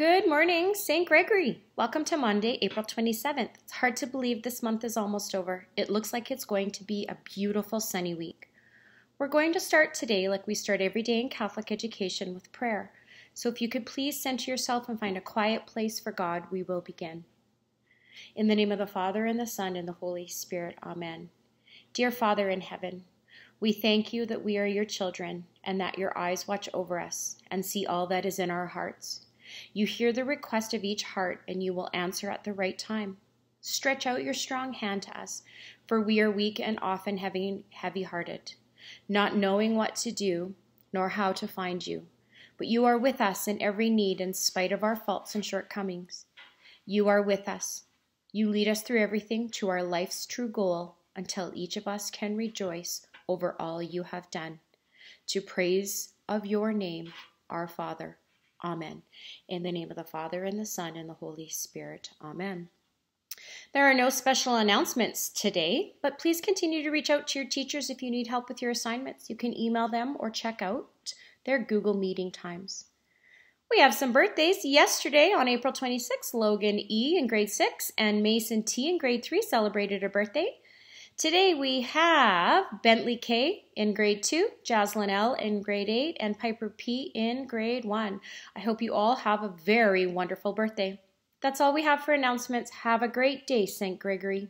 Good morning, St. Gregory. Welcome to Monday, April 27th. It's hard to believe this month is almost over. It looks like it's going to be a beautiful sunny week. We're going to start today, like we start every day in Catholic education, with prayer. So if you could please center yourself and find a quiet place for God, we will begin. In the name of the Father, and the Son, and the Holy Spirit, Amen. Dear Father in heaven, we thank you that we are your children, and that your eyes watch over us and see all that is in our hearts. You hear the request of each heart, and you will answer at the right time. Stretch out your strong hand to us, for we are weak and often heavy, hearted not knowing what to do, nor how to find you. But you are with us in every need in spite of our faults and shortcomings. You are with us. You lead us through everything to our life's true goal until each of us can rejoice over all you have done. To praise of your name, our Father. Amen. In the name of the Father, and the Son, and the Holy Spirit. Amen. There are no special announcements today, but please continue to reach out to your teachers if you need help with your assignments. You can email them or check out their Google meeting times. We have some birthdays. Yesterday, on April 26, Logan E. in grade 6 and Mason T. in grade 3 celebrated a birthday. Today we have Bentley K in grade 2, Jaslyn L in grade 8, and Piper P in grade 1. I hope you all have a very wonderful birthday. That's all we have for announcements. Have a great day, St. Gregory.